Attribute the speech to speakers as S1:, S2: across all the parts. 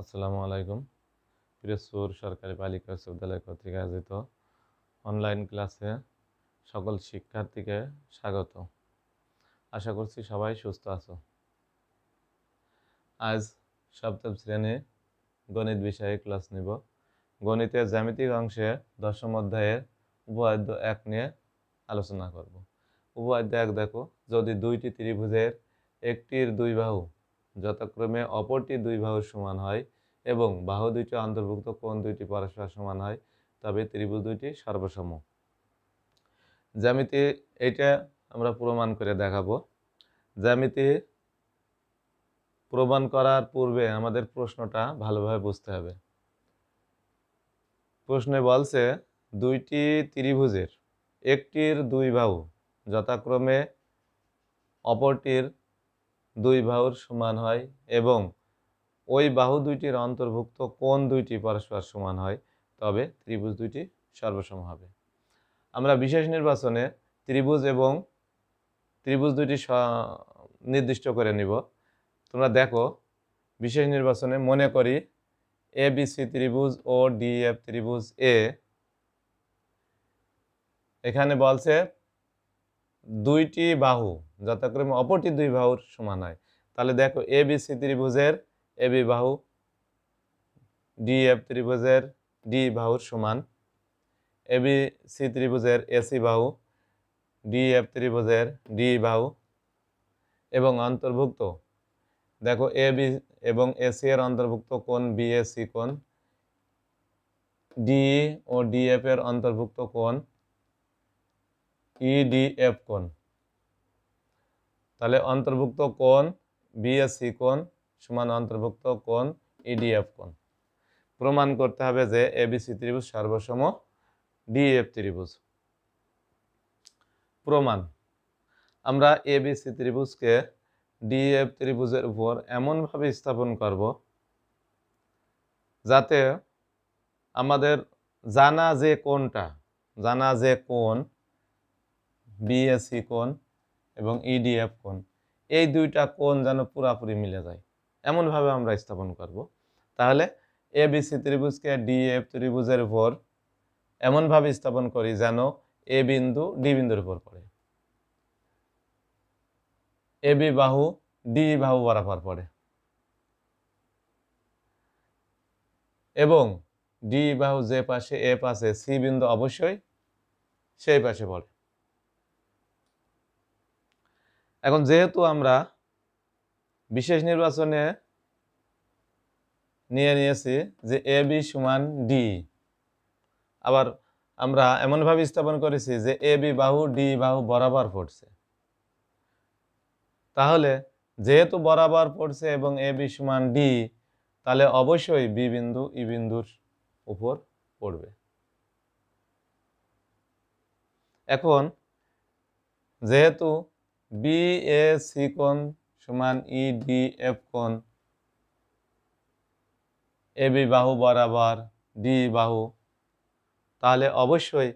S1: আসসালামু আলাইকুম পিরোজপুর সরকারি বালিকা বিশ্ববিদ্যালয় কর্তৃক আয়োজিত অনলাইন ক্লাসে সকল শিক্ষার্থীকে স্বাগত আশা করছি সবাই সুস্থ আছো আজ সপ্তম শ্রেণী গণিত বিষয়ে ক্লাস নিব গণিতের জ্যামিতিক অংশে দশম অধ্যায়ের উপাদ্য এক নিয়ে আলোচনা করব উপাদ্য এক দেখো যদি দুইটি ত্রিভুজের একটির দুই বাহু যথাক্রমে অপরটি দুই বাহু সমান হয় এবং বাহু দুইটি অন্তর্ভুক্ত কোন দুইটি পরস্পর সমান হয় তবে ত্রিভুজ দুইটি সর্বসম জ্যামিতি এটা আমরা প্রমাণ করে দেখাবো জ্যামিতি প্রমাণ করার পূর্বে আমাদের প্রশ্নটা ভালোভাবে বুঝতে হবে প্রশ্নে বলছে দুইটি ত্রিভুজের একটির দুই বাহু যথাক্রমে অপরটির দুই বাহুর সমান হয় এবং ওই বাহু দুইটির অন্তর্ভুক্ত কোন দুইটি পরস্পর সমান হয় তবে ত্রিভুজ দুইটি সর্বসম হবে আমরা বিশেষ নির্বাচনে ত্রিভুজ এবং ত্রিভুজ দুইটি নির্দিষ্ট করে নিব তোমরা দেখো বিশেষ নির্বাচনে মনে করি এ বিসি ত্রিভুজ ও ডিএফ ত্রিভুজ এ এখানে বলছে দুইটি বাহু যথাক্রমে অপরটি দুই বাহুর সমান হয় তাহলে দেখো এ বি সি ত্রিভুজের এ বি বাহু ডি এফ ত্রিভুজের ডি বাহুর সমান এ বি সি ত্রিভুজের সি বাহু ডি এফ ত্রিভুজের ডি বাহু এবং অন্তর্ভুক্ত দেখো এ বি এবং এ সি এর অন্তর্ভুক্ত কোন সি কোন ডি ও ডিএফ এর অন্তর্ভুক্ত কোন ইডিএফ e, কোন তাহলে অন্তর্ভুক্ত কোন বিএসসি কোন সমান অন্তর্ভুক্ত কোন ইডিএফ e কোন প্রমাণ করতে হবে যে এবিসি ত্রিভুজ সর্বসম ডিএফ e ত্রিভুজ প্রমাণ আমরা এবিসি ত্রিভুজকে ডিএফ e ত্রিভুজের উপর এমনভাবে স্থাপন করব যাতে আমাদের জানা যে কোনটা জানা যে কোন বিএসসি কোন এবং ইডিএফ e কোণ এই দুইটা কোণ যেন পুরাপুরি মিলে যায় এমনভাবে আমরা স্থাপন করব তাহলে এ সি ত্রিভুজকে ডিএফ ত্রিভুজের উপর এমনভাবে স্থাপন করি যেন এ বিন্দু ডি বিন্দুর উপর পড়ে এ বি বাহু ডি বাহু বরাবর পড়ে এবং ডি বাহু যে পাশে এ পাশে সি বিন্দু অবশ্যই সেই পাশে পড়ে এখন যেহেতু আমরা বিশেষ নির্বাচনে নিয়ে নিয়েছি যে এ বি সমান ডি আবার আমরা এমনভাবে স্থাপন করেছি যে এ বি বাহু ডি বাহু বরাবর পড়ছে তাহলে যেহেতু বরাবর পড়ছে এবং এ বি সমান ডি তাহলে অবশ্যই বি বিন্দু ই e বিন্দুর উপর পড়বে এখন যেহেতু বিএসি কোণ সমান ইডিএফ e কোণ এবি বাহু বরাবর ডি বাহু তাহলে অবশ্যই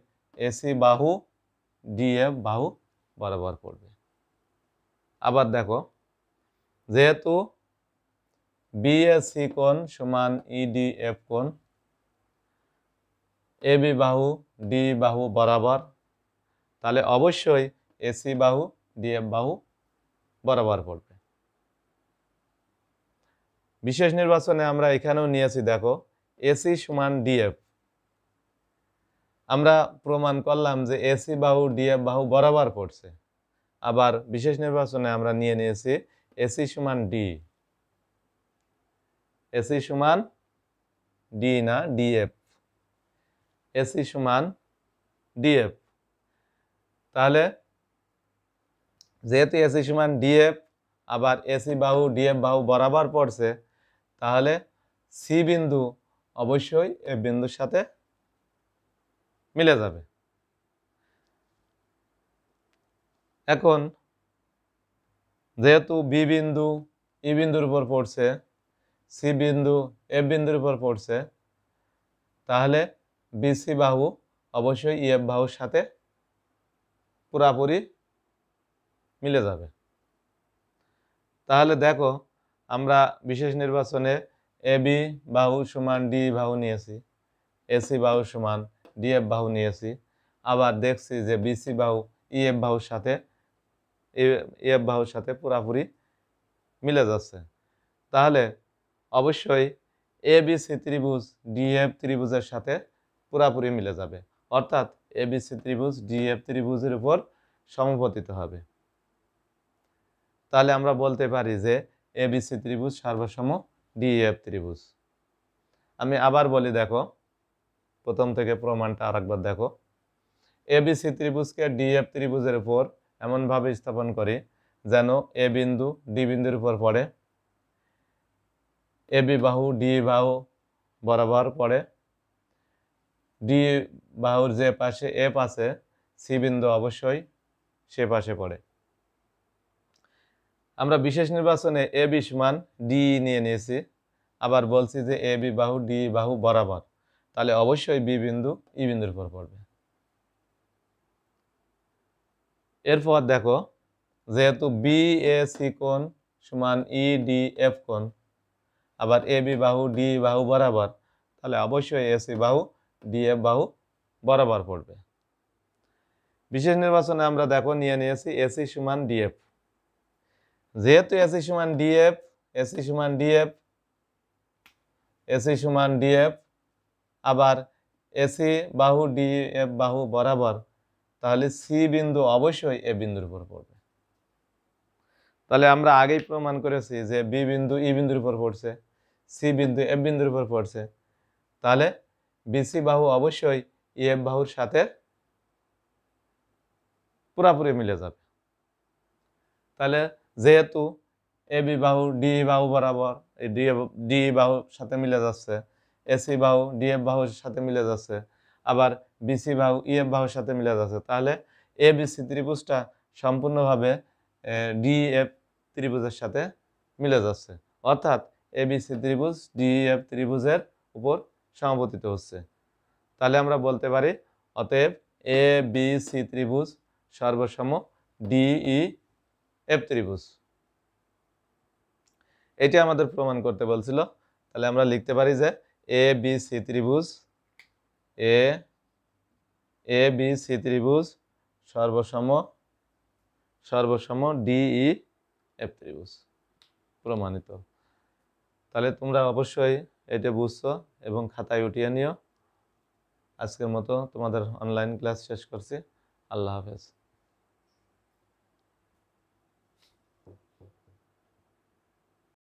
S1: এসি বাহু ডিএফ বাহু বরাবর পড়বে আবার দেখো যেহেতু বিএসি কোন সমান ইডিএফ e কোণ এবি বাহু ডি বাহু বরাবর তাহলে অবশ্যই এসি বাহু দিয়ে বাহু বরাবর পড়বে বিশেষ নির্বাচনে আমরা এখানেও নিয়েছি দেখো এসি সমান ডিএফ আমরা প্রমাণ করলাম যে এসি বাহু ডিএফ বাহু বরাবর পড়ছে আবার বিশেষ নির্বাচনে আমরা নিয়ে নিয়েছি এসি সমান ডি এসি সমান ডি না ডিএফ এসি সমান ডিএফ তাহলে যেহেতু এসি সমান ডিএফ আবার এসি বাহু ডিএফ বাহু বরাবর পড়ছে তাহলে সি বিন্দু অবশ্যই এফ বিন্দুর সাথে মিলে যাবে এখন যেহেতু বি বিন্দু ই e বিন্দুর উপর পড়ছে সি বিন্দু এফ বিন্দুর উপর পড়ছে তাহলে বিসি বাহু অবশ্যই ইএফ e বাহুর সাথে পুরাপুরি মিলে যাবে তাহলে দেখো আমরা বিশেষ নির্বাচনে এ বি বাহু সমান ডি বাহু নিয়েছি এসি বাহু সমান ডিএফ বাহু নিয়েছি আবার দেখছি যে বিসি বাহু ইএফ বাহুর সাথে ইএফ বাহুর সাথে পুরাপুরি মিলে যাচ্ছে তাহলে অবশ্যই এ বিসি ত্রিভুজ ডিএফ ত্রিভুজের সাথে পুরাপুরি মিলে যাবে অর্থাৎ এ এবিসি ত্রিভুজ ডিএফ ত্রিভুজের উপর সমপতিত হবে তাহলে আমরা বলতে পারি যে এ বিসি ত্রিভুজ সার্বসম ডিএফ ত্রিভুজ আমি আবার বলি দেখো প্রথম থেকে প্রমাণটা আর একবার দেখো এ বিসি ত্রিভুজকে ডিএফ ত্রিভুজের উপর এমনভাবে স্থাপন করি যেন এ বিন্দু ডি বিন্দুর উপর পড়ে এ বি বাহু ডি বাহু বরাবর পড়ে ডি বাহুর যে পাশে এ আছে সি বিন্দু অবশ্যই সে পাশে পড়ে আমরা বিশেষ নির্বাচনে এ বি সমান ডি নিয়ে নিয়েছি আবার বলছি যে এ বি বাহু ডি বাহু বরাবর তাহলে অবশ্যই বি বিন্দু ই e বিন্দুর উপর পড়বে এরপর দেখো যেহেতু বি এ সি কোন সমান ই ডি এফ কোন আবার এ বি বাহু ডি বাহু বরাবর তাহলে অবশ্যই এ সি বাহু ডি এফ বাহু বরাবর পড়বে বিশেষ নির্বাচনে আমরা দেখো নিয়ে নিয়েছি এসি সমান ডিএফ যেহেতু এসি সমান ডিএফ এসি সমান ডিএফ এসি সমান ডিএফ আবার এসি বাহু ডিএফ বাহু বরাবর তাহলে সি বিন্দু অবশ্যই এ বিন্দুর উপর পড়বে তাহলে আমরা আগেই প্রমাণ করেছি যে বি বিন্দু ই e বিন্দুর উপর পড়ছে সি বিন্দু এফ বিন্দুর উপর পড়ছে তাহলে বিসি বাহু অবশ্যই ই e এফ বাহুর সাথে পুরাপুরি মিলে যাবে তাহলে যেহেতু এ বি বাহু ডি বাহু বরাবর এই ডি ডি বাহুর সাথে মিলে যাচ্ছে এসি বাহু ডি এফ বাহুর সাথে মিলে যাচ্ছে আবার বিসি বাহু ই এফ বাহুর সাথে মিলে যাচ্ছে তাহলে এ বিসি ত্রিভুজটা সম্পূর্ণভাবে ডি এফ ত্রিভুজের সাথে মিলে যাচ্ছে অর্থাৎ এ বিসি ত্রিভুজ ডি এফ ত্রিভুজের উপর সমাপতিত হচ্ছে তাহলে আমরা বলতে পারি অতএব এ বি সি ত্রিভুজ সর্বসম ডিই এফ ত্রিভুজ এটি আমাদের প্রমাণ করতে বলছিল তাহলে আমরা লিখতে পারি যে এ বি সি ত্রিভুজ এ এ বি সি ত্রিভুজ সর্বসম সর্বসম ডিই এফ ত্রিভুজ প্রমাণিত তাহলে তোমরা অবশ্যই এটা বুঝছো এবং খাতায় উঠিয়ে নিও আজকের মতো তোমাদের অনলাইন ক্লাস শেষ করছি আল্লাহ হাফেজ